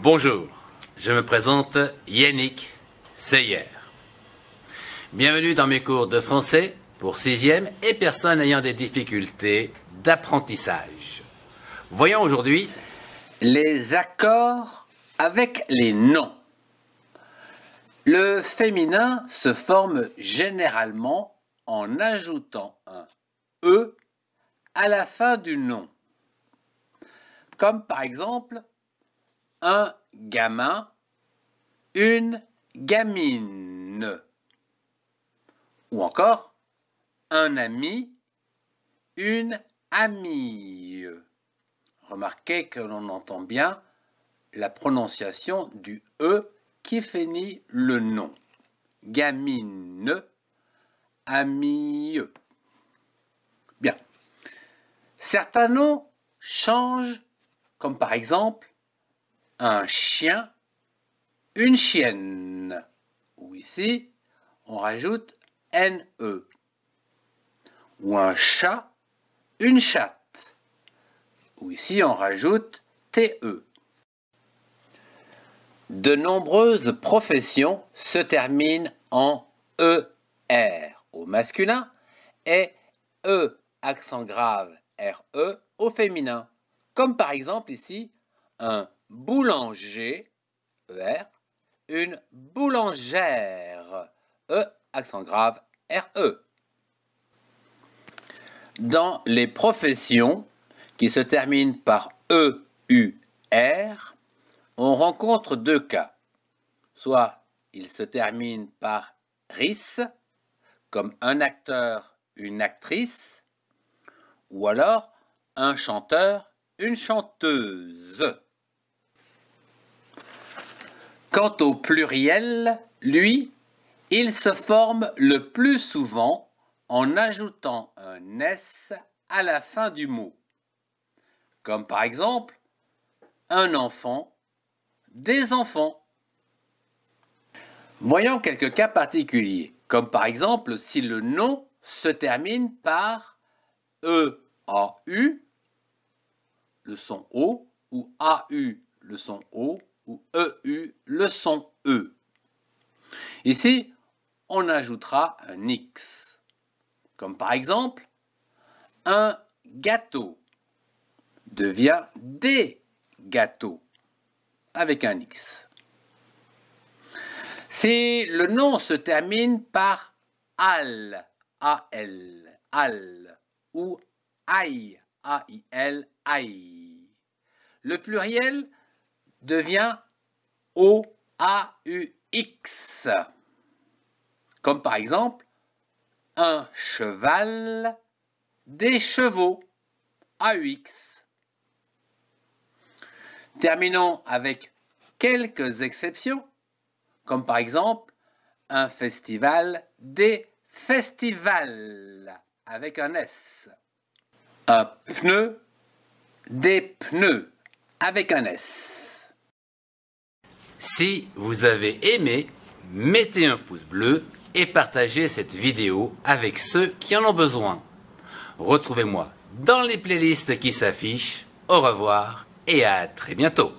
Bonjour, je me présente Yannick Seyer. Bienvenue dans mes cours de français pour 6 et personnes ayant des difficultés d'apprentissage. Voyons aujourd'hui les accords avec les noms. Le féminin se forme généralement en ajoutant un E à la fin du nom. Comme par exemple un gamin, une gamine. Ou encore, un ami, une amie. Remarquez que l'on entend bien la prononciation du E qui finit le nom. Gamine, amie. Bien. Certains noms changent, comme par exemple un chien, une chienne. Ou ici, on rajoute NE. Ou un chat, une chatte. Ou ici, on rajoute TE. De nombreuses professions se terminent en ER au masculin et E accent grave RE au féminin. Comme par exemple ici, un boulanger, ER, une boulangère, E, accent grave, RE. Dans les professions qui se terminent par e R on rencontre deux cas. Soit il se termine par RIS, comme un acteur, une actrice, ou alors un chanteur, une chanteuse. Quant au pluriel, lui, il se forme le plus souvent en ajoutant un S à la fin du mot. Comme par exemple, un enfant, des enfants. Voyons quelques cas particuliers, comme par exemple si le nom se termine par E, A, U, le son O, ou A, U, le son O, ou EU, le son E. Ici, on ajoutera un X, comme par exemple, un gâteau devient des gâteaux avec un X. Si le nom se termine par al, al, al, ou i l, ai, le pluriel devient O-A-U-X. Comme par exemple, un cheval, des chevaux, A-U-X. Terminons avec quelques exceptions, comme par exemple un festival des festivals avec un S. Un pneu des pneus avec un S. Si vous avez aimé, mettez un pouce bleu et partagez cette vidéo avec ceux qui en ont besoin. Retrouvez-moi dans les playlists qui s'affichent. Au revoir et à très bientôt.